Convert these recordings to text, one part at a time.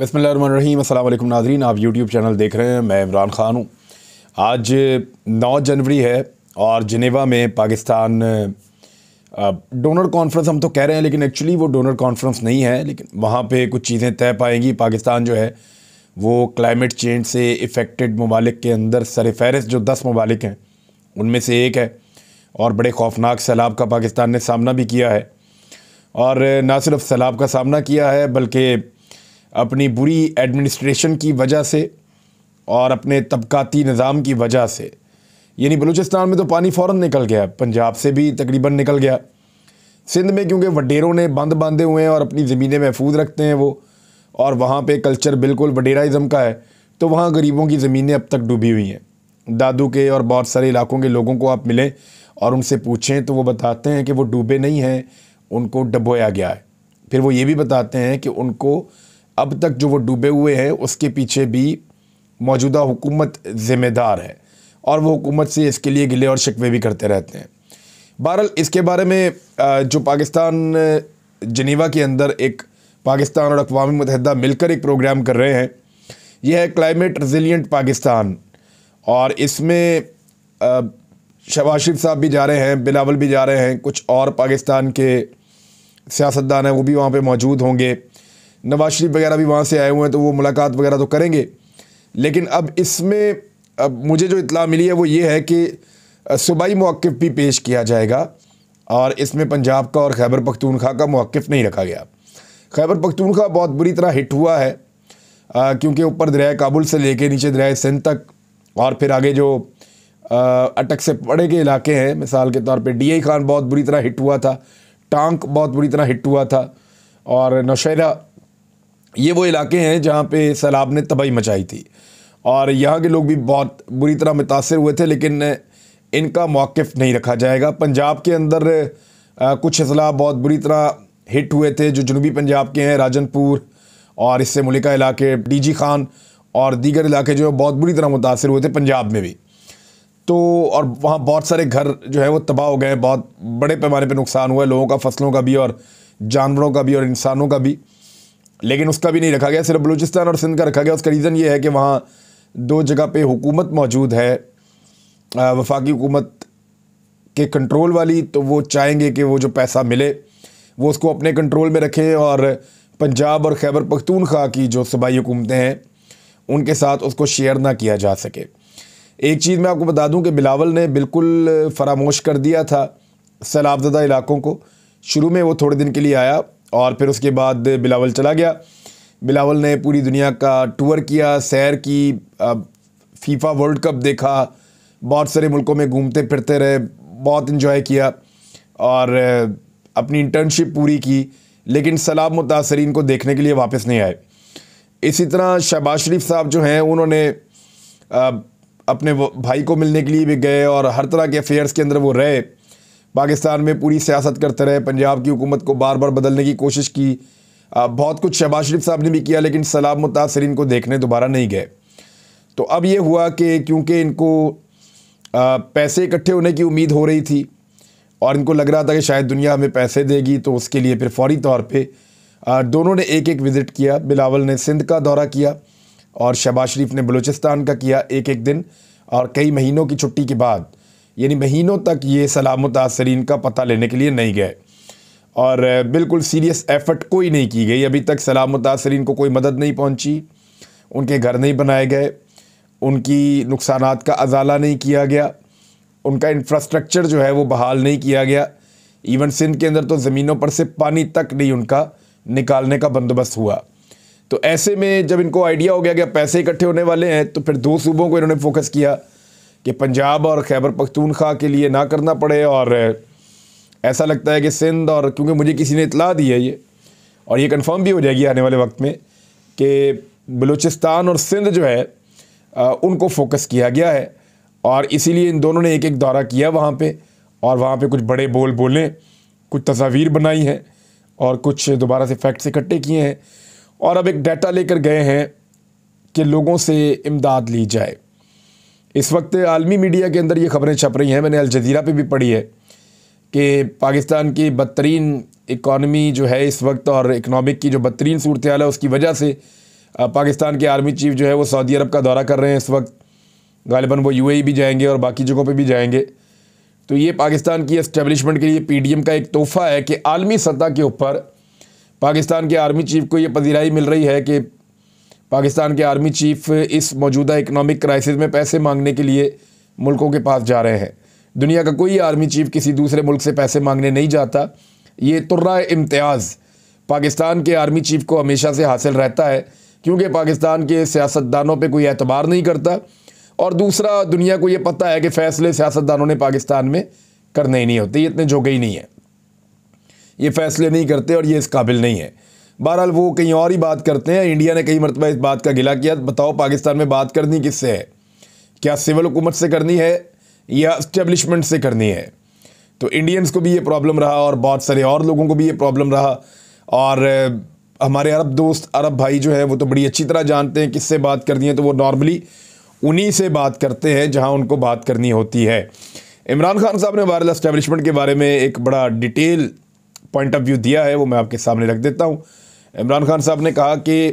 बसमीम अल्लाम नाजरीन आप यूट्यूब चैनल देख रहे हैं मैं इमरान ख़ान हूँ आज 9 जनवरी है और जनेवा में पाकिस्तान डोनर कॉन्फ्रेंस हम तो कह रहे हैं लेकिन एक्चुअली वो डोनर कॉन्फ्रेंस नहीं है लेकिन वहाँ पे कुछ चीज़ें तय पाएंगी पाकिस्तान जो है वो क्लाइमेट चेंज से इफ़ेक्टेड ममालिक के अंदर सर फहरस्त जो दस ममालिक हैं उनमें से एक है और बड़े खौफनाक सैलाब का पाकिस्तान ने सामना भी किया है और ना सिर्फ सैलाब का सामना किया है बल्कि अपनी बुरी एडमिनिस्ट्रेशन की वजह से और अपने तबकाती निज़ाम की वजह से यानी बलूचिस्तान में तो पानी फ़ौर निकल गया पंजाब से भी तकरीबन निकल गया सिंध में क्योंकि वडेरों ने बंद बांधे हुए हैं और अपनी ज़मीनें महफूज रखते हैं वो और वहाँ पे कल्चर बिल्कुल वडेराइज़म का है तो वहाँ गरीबों की ज़मीनें अब तक डूबी हुई हैं दादू के और बहुत सारे इलाकों के लोगों को आप मिलें और उनसे पूछें तो वो बताते हैं कि वो डूबे नहीं हैं उनको डबोया गया है फिर वो ये भी बताते हैं कि उनको अब तक जो वो डूबे हुए हैं उसके पीछे भी मौजूदा हुकूमत ज़िम्मेदार है और वो हुकूमत से इसके लिए गिले और शिकवे भी करते रहते हैं बहरहाल इसके बारे में जो पाकिस्तान जनीवा के अंदर एक पाकिस्तान और अकवा मतहदा मिलकर एक प्रोग्राम कर रहे हैं यह है क्लाइमेट रेजिलियंट पाकिस्तान और इसमें शबाशिफ साहब भी जा रहे हैं बिलावल भी जा रहे हैं कुछ और पाकिस्तान के सियासतदान हैं वो भी वहाँ पर मौजूद होंगे नवाज शरीफ वगैरह भी वहाँ से आए हुए हैं तो वो मुलाकात वगैरह तो करेंगे लेकिन अब इसमें अब मुझे जो इतला मिली है वो ये है कि सूबाई मौक़ भी पेश किया जाएगा और इसमें पंजाब का और खैबर पखतूनख्वा का मौक़ नहीं रखा गया खैबर पखतूनखा बहुत बुरी तरह हिट हुआ है क्योंकि ऊपर दरिया काबुल से लेके नीचे दरिया सिंध तक और फिर आगे जो आ, अटक से पड़े के इलाके हैं मिसाल के तौर पे डी खान बहुत बुरी तरह हिट हुआ था टांक बहुत बुरी तरह हिट हुआ था और नौशहरा ये वो इलाके हैं जहाँ पे सैलाब ने तबाही मचाई थी और यहाँ के लोग भी बहुत बुरी तरह मुतासर हुए थे लेकिन इनका मौक़ नहीं रखा जाएगा पंजाब के अंदर कुछ अजला बहुत बुरी तरह हिट हुए थे जो जनूबी पंजाब के हैं राजनपुर और इससे मलिका इलाके डीजी खान और दीगर इलाके जो है बहुत बुरी तरह मुतासर हुए थे पंजाब में भी तो और वहाँ बहुत सारे घर जो है वो तबाह हो गए बहुत बड़े पैमाने पर नुकसान हुआ है लोगों का फसलों का भी और जानवरों का भी और इंसानों का भी लेकिन उसका भी नहीं रखा गया सिर्फ बलूचिस्तान और सिंध का रखा गया उसका रीज़न ये है कि वहाँ दो जगह पे हुकूमत मौजूद है वफाकी हुकूमत के कंट्रोल वाली तो वो चाहेंगे कि वो जो पैसा मिले वो उसको अपने कंट्रोल में रखें और पंजाब और खैबर पख्तूनख्वा की जो सूबाई हुकूमतें हैं उनके साथ उसको शेयर ना किया जा सके एक चीज़ मैं आपको बता दूं कि बिलावल ने बिल्कुल फरामोश कर दिया था सैलाबजदा इलाकों को शुरू में वो थोड़े दिन के लिए आया और फिर उसके बाद बिलावल चला गया बिलावल ने पूरी दुनिया का टूर किया सैर की फीफा वर्ल्ड कप देखा बहुत सारे मुल्कों में घूमते फिरते रहे बहुत इन्जॉय किया और अपनी इंटर्नशिप पूरी की लेकिन सलाब मुतासरीन को देखने के लिए वापस नहीं आए इसी तरह शहबाज शरीफ साहब जो हैं उन्होंने अपने भाई को मिलने के लिए भी गए और हर तरह के अफेयर्स के अंदर वो रहे पाकिस्तान में पूरी सियासत करते रहे पंजाब की हुकूमत को बार बार बदलने की कोशिश की बहुत कुछ शहबाज शरीफ साहब ने भी किया लेकिन सलाब मुतासरीन को देखने दोबारा नहीं गए तो अब ये हुआ कि क्योंकि इनको पैसे इकट्ठे होने की उम्मीद हो रही थी और इनको लग रहा था कि शायद दुनिया हमें पैसे देगी तो उसके लिए फिर फौरी तौर पे दोनों ने एक एक विज़िट किया बिलावल ने सिंध का दौरा किया और शहबाज शरीफ ने बलूचिस्तान का किया एक एक दिन और कई महीनों की छुट्टी के बाद यानी महीनों तक ये सलाम मुतासरीन का पता लेने के लिए नहीं गए और बिल्कुल सीरियस एफ़र्ट कोई नहीं की गई अभी तक सलाम मुतासरीन को कोई मदद नहीं पहुंची उनके घर नहीं बनाए गए उनकी नुकसान का अजाला नहीं किया गया उनका इंफ्रास्ट्रक्चर जो है वो बहाल नहीं किया गया इवन सिंध के अंदर तो ज़मीनों पर से पानी तक नहीं उनका निकालने का बंदोबस्त हुआ तो ऐसे में जब इनको आइडिया हो गया कि पैसे इकट्ठे होने वाले हैं तो फिर दो सूबों को इन्होंने फोकस किया कि पंजाब और खैबर पख्तूनख्वा के लिए ना करना पड़े और ऐसा लगता है कि सिंध और क्योंकि मुझे किसी ने इतला दी है ये और ये कन्फर्म भी हो जाएगी आने वाले वक्त में कि बलूचिस्तान और सिंध जो है उनको फोकस किया गया है और इसीलिए इन दोनों ने एक एक दौरा किया वहाँ पे और वहाँ पे कुछ बड़े बोल बोले कुछ तस्वीर बनाई हैं और कुछ दोबारा से फैक्ट्स इकट्ठे किए हैं और अब एक डाटा लेकर गए हैं कि लोगों से इमदाद ली जाए इस वक्त आलमी मीडिया के अंदर ये खबरें छप रही हैं मैंने अलज़ीरा पे भी पढ़ी है कि पाकिस्तान की बदतरीन इकॉनमी जो है इस वक्त और इकनॉमिक की जो बदतरीन सूरत हाल है उसकी वजह से पाकिस्तान के आर्मी चीफ जो है वो सऊदी अरब का दौरा कर रहे हैं इस वक्त गालिबा वो यू भी जाएंगे और बाकी जगहों पर भी जाएंगे तो ये पाकिस्तान की इस्टेबलिशमेंट के लिए पी का एक तोहफ़ा है कि आलमी सतह के ऊपर पाकिस्तान के आर्मी चीफ को ये पजीराई मिल रही है कि पाकिस्तान के आर्मी चीफ इस मौजूदा इकनॉमिक क्राइसिस में पैसे मांगने के लिए मुल्कों के पास जा रहे हैं दुनिया का कोई आर्मी चीफ किसी दूसरे मुल्क से पैसे मांगने नहीं जाता ये तुर्रा इम्तियाज़ पाकिस्तान के आर्मी चीफ को हमेशा से हासिल रहता है क्योंकि पाकिस्तान के सियासतदानों पर कोई एतबार नहीं करता और दूसरा दुनिया को ये पता है कि फ़ैसले सियासतदानों ने पाकिस्तान में करने ही नहीं होते ये इतने झोंके ही नहीं है ये फ़ैसले नहीं करते और ये इस काबिल नहीं है बहरहाल वो कहीं और ही बात करते हैं इंडिया ने कई मरतबा इस बात का गिला किया बताओ पाकिस्तान में बात करनी किससे है क्या सिविल हुकूमत से करनी है या इस्टेब्लिशमेंट से करनी है तो इंडियंस को भी ये प्रॉब्लम रहा और बहुत सारे और लोगों को भी ये प्रॉब्लम रहा और हमारे अरब दोस्त अरब भाई जो है वो तो बड़ी अच्छी तरह जानते हैं किससे बात करनी है तो वो नॉर्मली उन्हीं से बात करते हैं जहां उनको बात करनी होती है इमरान खान साहब ने वायरल इस्टेब्लिशमेंट के बारे में एक बड़ा डिटेल पॉइंट ऑफ व्यू दिया है वो मैं आपके सामने रख देता हूँ इमरान खान साहब ने कहा कि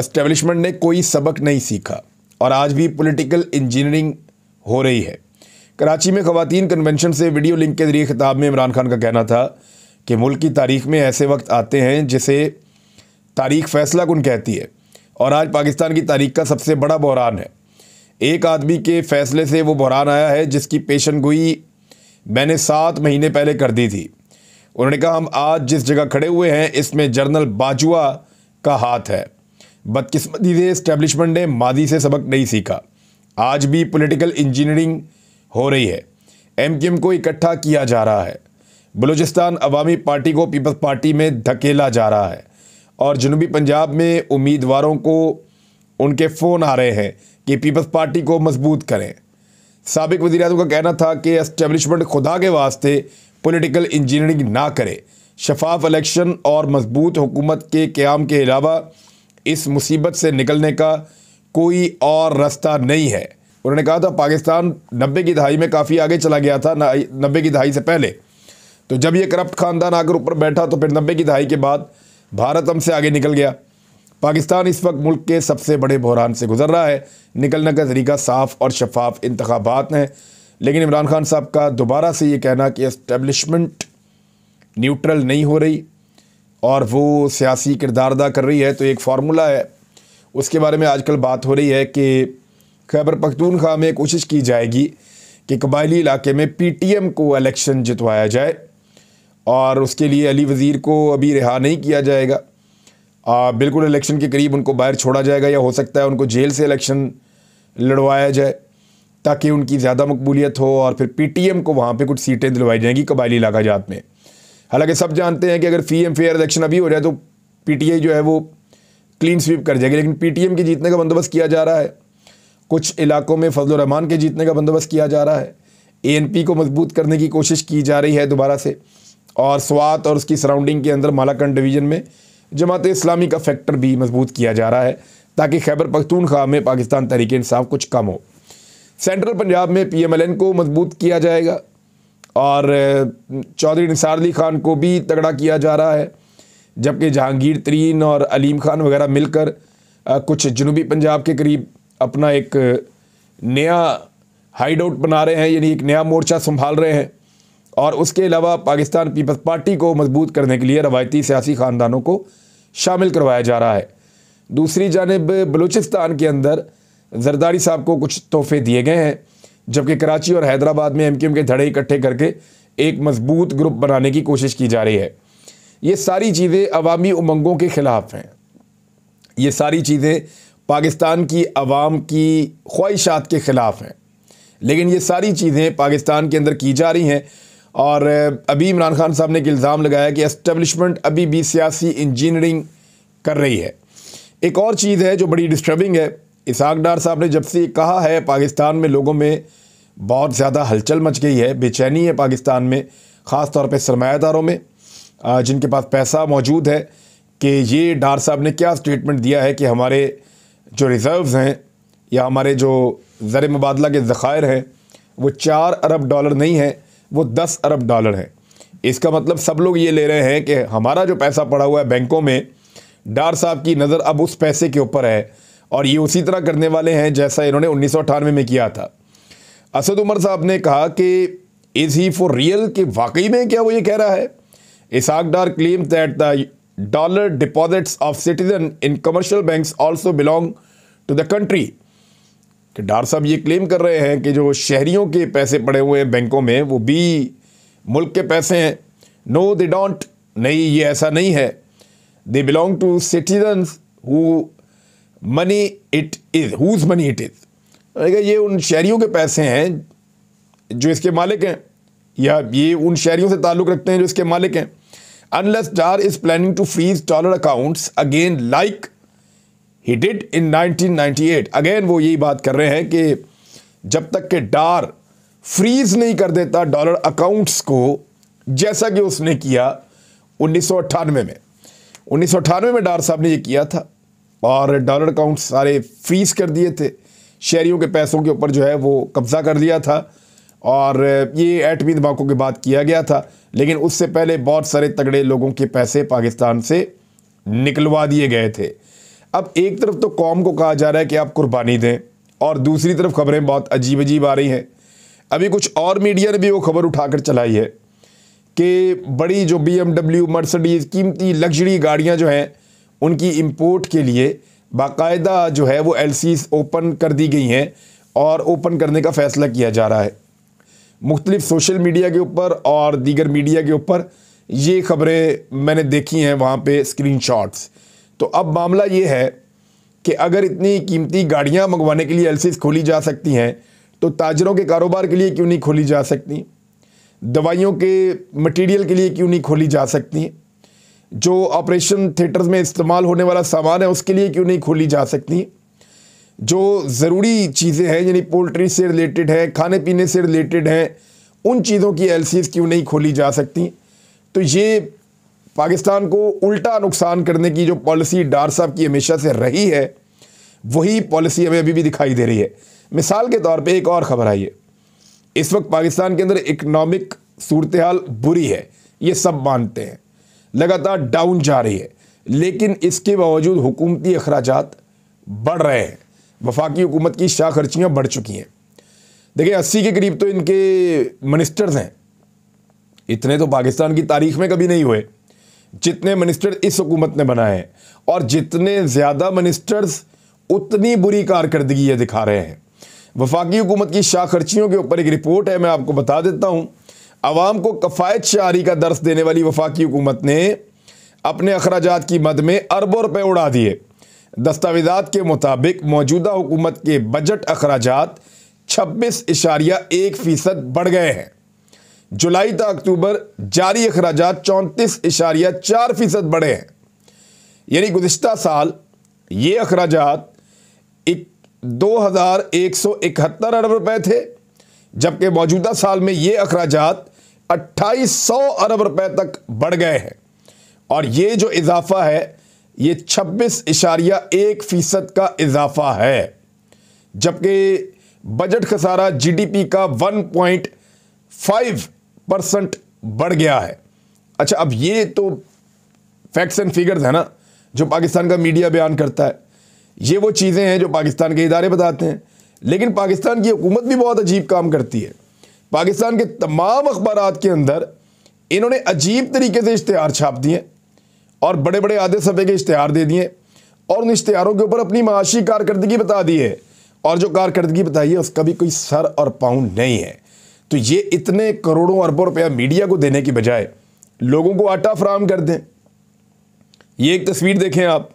इस्टेब्लिशमेंट ने कोई सबक नहीं सीखा और आज भी पॉलिटिकल इंजीनियरिंग हो रही है कराची में ख़वातीन कन्वेंशन से वीडियो लिंक के ज़रिए खिताब में इमरान खान का कहना था कि मुल्क की तारीख में ऐसे वक्त आते हैं जिसे तारीख फैसला कन कहती है और आज पाकिस्तान की तारीख का सबसे बड़ा बहरान है एक आदमी के फ़ैसले से वो बहरान आया है जिसकी पेशन गोई मैंने सात महीने पहले कर दी थी उन्होंने कहा हम आज जिस जगह खड़े हुए हैं इसमें जनरल बाजवा का हाथ है बदकिस्मती से इस्टेब्लिशमेंट ने माजी से सबक नहीं सीखा आज भी पॉलिटिकल इंजीनियरिंग हो रही है एम को इकट्ठा किया जा रहा है बलूचिस्तान अवामी पार्टी को पीपल्स पार्टी में धकेला जा रहा है और जनूबी पंजाब में उम्मीदवारों को उनके फ़ोन आ रहे हैं कि पीपल्स पार्टी को मजबूत करें सबक वजी का कहना था कि इस्टेब्लिशमेंट खुदा के वास्ते पोलिटिकल इंजीनियरिंग ना करे शफाफ इलेक्शन और मजबूत हुकूमत के क्याम के अलावा इस मुसीबत से निकलने का कोई और रास्ता नहीं है उन्होंने कहा था पाकिस्तान नब्बे की दहाई में काफ़ी आगे चला गया था नब्बे की दहाई से पहले तो जब ये करप्ट खानदान आकर ऊपर बैठा तो फिर नब्बे की दहाई के बाद भारत हमसे आगे निकल गया पाकिस्तान इस वक्त मुल्क के सबसे बड़े बहरान से गुजर रहा है निकलने का तरीका साफ़ और शफाफ इंतबात हैं लेकिन इमरान खान साहब का दोबारा से ये कहना कि इस्टेबलिशमेंट न्यूट्रल नहीं हो रही और वो सियासी किरदार अदा कर रही है तो एक फार्मूला है उसके बारे में आजकल बात हो रही है कि खैबर पख्तूनख्वा में कोशिश की जाएगी कि कबायली इलाके में पीटीएम को इलेक्शन जितवाया जाए और उसके लिए अली वज़ीर को अभी रिहा नहीं किया जाएगा आ, बिल्कुल इलेक्शन के करीब उनको बाहर छोड़ा जाएगा या हो सकता है उनको जेल से इलेक्शन लड़वाया जाए ताकि उनकी ज़्यादा मकबूलियत हो और फिर एम को वहाँ पर कुछ सीटें दिलवाई जाएंगी कबायली इलाका जात में हालांकि सब जानते हैं कि अगर फी एम फेयर इलेक्शन अभी हो जाए तो आई जो है वो क्लीन स्वीप कर जाएगी लेकिन एम के जीतने का बंदोबस्त किया जा रहा है कुछ इलाकों में फजल रहमान के जीतने का बंदोबस्त किया जा रहा है पी को मजबूत करने की कोशिश की जा रही है दोबारा से और स्वात और उसकी सराउंडिंग के अंदर मालाकंड डिवीज़न में जमात इस्लामी का फैक्टर भी मजबूत किया जा रहा है ताकि खैबर पख्तूनख्वा में पाकिस्तान तहरीक इंसाफ कुछ कम हो सेंट्रल पंजाब में पीएमएलएन को मजबूत किया जाएगा और चौधरी निसार अली खान को भी तगड़ा किया जा रहा है जबकि जहांगीर तरीन और अलीम खान वगैरह मिलकर कुछ जनूबी पंजाब के करीब अपना एक नया हाइड आउट बना रहे हैं यानी एक नया मोर्चा संभाल रहे हैं और उसके अलावा पाकिस्तान पीपल्स पार्टी को मजबूत करने के लिए रवायती सियासी ख़ानदानों को शामिल करवाया जा रहा है दूसरी जानब बलूचिस्तान के अंदर जरदारी साहब को कुछ तोहफे दिए गए हैं जबकि कराची और हैदराबाद में एमकेएम के धड़े इकट्ठे करके एक मजबूत ग्रुप बनाने की कोशिश की जा रही है ये सारी चीज़ें अवामी उमंगों के ख़िलाफ़ हैं ये सारी चीज़ें पाकिस्तान की आवाम की ख्वाहिशात के ख़िलाफ़ हैं लेकिन ये सारी चीज़ें पाकिस्तान के अंदर की जा रही हैं और अभी इमरान खान साहब ने एक इल्ज़ाम लगाया कि इस्टबलिशमेंट अभी भी सियासी इंजीनियरिंग कर रही है एक और चीज़ है जो बड़ी डिस्टर्बिंग है इसहाक डार साहब ने जब से कहा है पाकिस्तान में लोगों में बहुत ज़्यादा हलचल मच गई है बेचैनी है पाकिस्तान में ख़ास तौर पर सरमादारों में जिनके पास पैसा मौजूद है कि ये डार साहब ने क्या स्टेटमेंट दिया है कि हमारे जो रिज़र्व्स हैं या हमारे जो ज़र मुबादला के ज़ख़ायर हैं वो चार अरब डॉलर नहीं हैं वो दस अरब डॉलर हैं इसका मतलब सब लोग ये ले रहे हैं कि हमारा जो पैसा पड़ा हुआ है बैंकों में डार साहब की नज़र अब उस पैसे के ऊपर है और ये उसी तरह करने वाले हैं जैसा इन्होंने उन्नीस में किया था असद उमर साहब ने कहा कि इज़ ही फॉर रियल के वाकई में क्या वो ये कह रहा है Ishaq Dar claim that the dollar deposits of citizen in commercial banks also belong to the country कि डार साहब ये क्लेम कर रहे हैं कि जो शहरियों के पैसे पड़े हुए हैं बैंकों में वो भी मुल्क के पैसे हैं नो दे डोंट नहीं ये ऐसा नहीं है they belong to citizens who money it is whose money it is ये उन शहरीों के पैसे हैं जो इसके मालिक हैं या ये उन शहरीों से ताल्लुक़ रखते हैं जो इसके मालिक हैं unless Dar is planning to freeze dollar accounts again like he did in 1998 again वो यही बात कर रहे हैं कि जब तक के डार फ्रीज नहीं कर देता डॉलर अकाउंट्स को जैसा कि उसने किया उन्नीस में उन्नीस में डार साहब ने ये किया था और डॉलर अकाउंट सारे फ्रीज कर दिए थे शहरीों के पैसों के ऊपर जो है वो कब्ज़ा कर लिया था और ये एटमी धमाकों के बाद किया गया था लेकिन उससे पहले बहुत सारे तगड़े लोगों के पैसे पाकिस्तान से निकलवा दिए गए थे अब एक तरफ तो कौम को कहा जा रहा है कि आप कुर्बानी दें और दूसरी तरफ खबरें बहुत अजीब अजीब आ रही हैं अभी कुछ और मीडिया ने भी वो खबर उठाकर चलाई है कि बड़ी जो बी एम डब्ल्यू मर्सडीज़ कीमती लग्जरी गाड़ियाँ जो हैं उनकी इम्पोर्ट के लिए बाकायदा जो है वो एल ओपन कर दी गई हैं और ओपन करने का फ़ैसला किया जा रहा है मुख्तलिफ़ सोशल मीडिया के ऊपर और दीगर मीडिया के ऊपर ये खबरें मैंने देखी हैं वहाँ पे स्क्रीनशॉट्स तो अब मामला ये है कि अगर इतनी कीमती गाड़ियाँ मंगवाने के लिए एल खोली जा सकती हैं तो ताजरों के कारोबार के लिए क्यों नहीं खोली जा सकती दवाइयों के मटेरियल के लिए क्यों नहीं खोली जा सकती जो ऑपरेशन थिएटर्स में इस्तेमाल होने वाला सामान है उसके लिए क्यों नहीं खोली जा सकती जो ज़रूरी चीज़ें हैं यानी पोल्ट्री से रिलेटेड हैं खाने पीने से रिलेटेड हैं उन चीज़ों की एल क्यों नहीं खोली जा सकती तो ये पाकिस्तान को उल्टा नुकसान करने की जो पॉलिसी डार साहब की हमेशा से रही है वही पॉलिसी हमें अभी भी दिखाई दे रही है मिसाल के तौर पे एक और ख़बर आई है इस वक्त पाकिस्तान के अंदर इकनॉमिक सूरत हाल बुरी है ये सब मानते हैं लगातार डाउन जा रही है लेकिन इसके बावजूद हुकूमती अखराज बढ़ रहे हैं वफाकी हुकूमत की शाह खर्चियाँ बढ़ चुकी हैं देखिए अस्सी के करीब तो इनके मिनिस्टर्स हैं इतने तो पाकिस्तान की तारीख में कभी नहीं हुए जितने मिनिस्टर इस हुकूमत ने बनाए हैं और जितने ज़्यादा मिनिस्टर्स उतनी बुरी कारकर्दगी ये दिखा रहे हैं वफाकी हुकूमत की शाह खर्चियों के ऊपर एक रिपोर्ट है मैं आपको बता देता हूँ आवाम को कफ़ायत शारी का दर्स देने वाली वफाकी हुकूमत ने अपने अखराज की मद में अरबों रुपये उड़ा दिए दस्तावेजा के मुताबिक मौजूदा हुकूमत के बजट अखराज छब्बीस इशारिया एक फ़ीसद बढ़ गए हैं जुलाई तक अक्टूबर जारी अखराज चौंतीस इशारिया चार फ़ीसद बढ़े हैं यानी गुज्त साल ये अखराज एक दो हज़ार एक सौ इकहत्तर अरब रुपये थे जबकि मौजूदा साल में ये अखराज अट्ठाईस अरब रुपए तक बढ़ गए हैं और ये जो इजाफा है ये छब्बीस इशारिया एक फ़ीसद का इजाफा है जबकि बजट खसारा जीडीपी का वन पॉइंट फाइव परसेंट बढ़ गया है अच्छा अब ये तो फैक्ट्स एंड फिगर्स है ना जो पाकिस्तान का मीडिया बयान करता है ये वो चीज़ें हैं जो पाकिस्तान के इदारे बताते हैं लेकिन पाकिस्तान की हुकूमत भी बहुत अजीब काम करती है पाकिस्तान के तमाम अखबार के अंदर इन्होंने अजीब तरीके से इश्तहार छाप दिए और बड़े बड़े आधे सफ़े के इश्तहार दे दिए और उन इश्तहारों के ऊपर अपनी माशी कारकर्दगी बता दी है और जो कारकर्दगी बताई है उसका भी कोई सर और पाउंड नहीं है तो ये इतने करोड़ों अरबों रुपया मीडिया को देने की बजाय लोगों को आटा फ्राहम कर दें ये एक तस्वीर देखें आप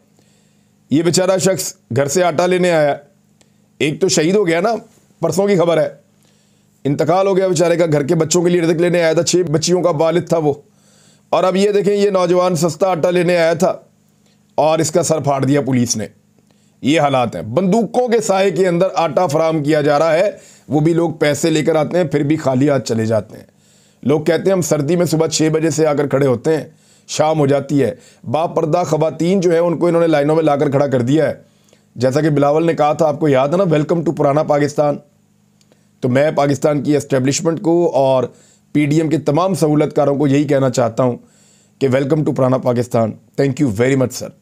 ये बेचारा शख्स घर से आटा लेने आया एक तो शहीद हो गया ना परसों की खबर है इंतकाल हो गया बेचारे का घर के बच्चों के लिए रिजक लेने आया था छः बच्चियों का वालिद था वो और अब ये देखें ये नौजवान सस्ता आटा लेने आया था और इसका सर फाड़ दिया पुलिस ने ये हालात हैं बंदूकों के साय के अंदर आटा फराम किया जा रहा है वो भी लोग पैसे लेकर आते हैं फिर भी खाली हाथ चले जाते हैं लोग कहते हैं हम सर्दी में सुबह छः बजे से आकर खड़े होते हैं शाम हो जाती है बापर्दा खवातीन जो है उनको इन्होंने लाइनों में लाकर खड़ा कर दिया है जैसा कि बिलावल ने कहा था आपको याद है ना वेलकम टू पुराना पाकिस्तान तो मैं पाकिस्तान की एस्टेब्लिशमेंट को और पीडीएम के तमाम सहूलतकारों को यही कहना चाहता हूँ कि वेलकम टू पुराना Pakistan thank you very much sir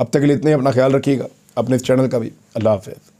अब तक के लिए इतने अपना ख्याल रखिएगा अपने इस चैनल का भी अल्लाह हाफ